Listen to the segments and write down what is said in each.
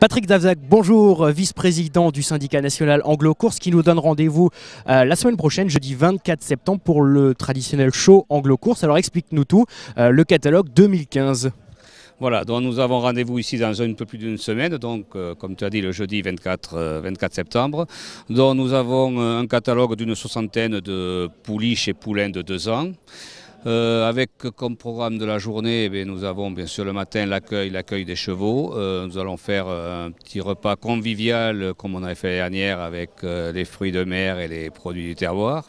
Patrick Davzac, bonjour, vice-président du syndicat national Anglo-Course qui nous donne rendez-vous euh, la semaine prochaine, jeudi 24 septembre, pour le traditionnel show Anglo-Course. Alors explique-nous tout, euh, le catalogue 2015. Voilà, donc nous avons rendez-vous ici dans un peu plus d'une semaine, donc euh, comme tu as dit le jeudi 24, 24 septembre. Donc nous avons un catalogue d'une soixantaine de pouliches et poulains de deux ans. Euh, avec comme programme de la journée, eh nous avons bien sûr le matin l'accueil, l'accueil des chevaux. Euh, nous allons faire euh, un petit repas convivial comme on avait fait l'année dernière avec les fruits de mer et les produits du terroir.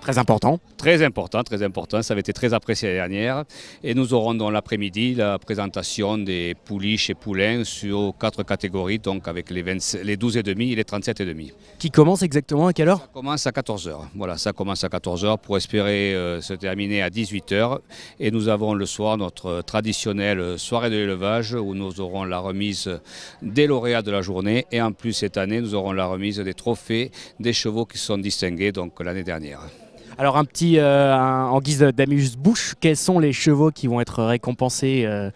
Très important. Très important, très important. Ça avait été très apprécié l'année dernière. Et nous aurons dans l'après-midi la présentation des pouliches et poulains sur quatre catégories, donc avec les, 20, les 12,5 et les 37 37,5. Qui commence exactement à quelle heure Ça commence à 14h. Voilà, ça commence à 14h pour espérer euh, se terminer à 18h. Et nous avons le soir notre traditionnelle soirée de l'élevage où nous aurons la remise des lauréats de la journée. Et en plus, cette année, nous aurons la remise des trophées des chevaux qui sont distingués l'année dernière. Alors un petit, euh, en guise d'amuse-bouche, quels sont les chevaux qui vont être récompensés euh,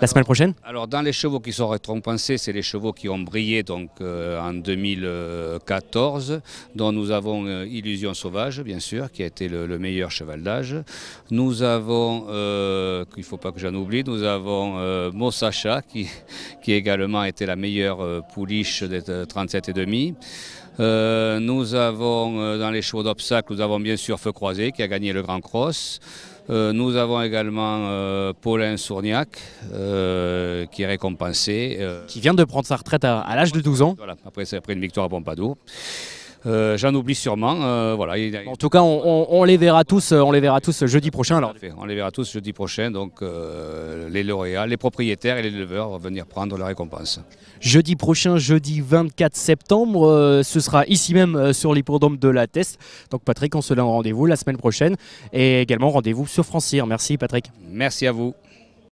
la semaine prochaine Alors, dans les chevaux qui sont récompensés, c'est les chevaux qui ont brillé donc, euh, en 2014, dont nous avons euh, Illusion Sauvage, bien sûr, qui a été le, meilleur cheval d'âge. Nous avons, euh, il ne faut pas que j'en oublie, nous avons Mossacha, qui, qui également été la meilleure pouliche des 37,5. Euh, nous avons, dans les chevaux d'obstacles, nous avons bien sûr Feu Croisé, qui a gagné le Grand Cross. Euh, nous avons également euh, Paulin Sourniac euh, qui est récompensé. qui vient de prendre sa retraite à, l'âge de 12 ans. Voilà, après, après une victoire à Pompadour. Euh, j'en oublie sûrement. Euh, voilà. En tout cas, on, les verra tous, on les verra tous euh, jeudi prochain. On les verra tous jeudi prochain. Donc, les lauréats, les propriétaires et les éleveurs vont venir prendre la récompense. Jeudi prochain, jeudi 24 septembre, ce sera ici même sur l'hippodrome de la Teste. Donc, Patrick, on se donne rendez-vous la semaine prochaine et également rendez-vous sur Francir. Merci, Patrick. Merci à vous.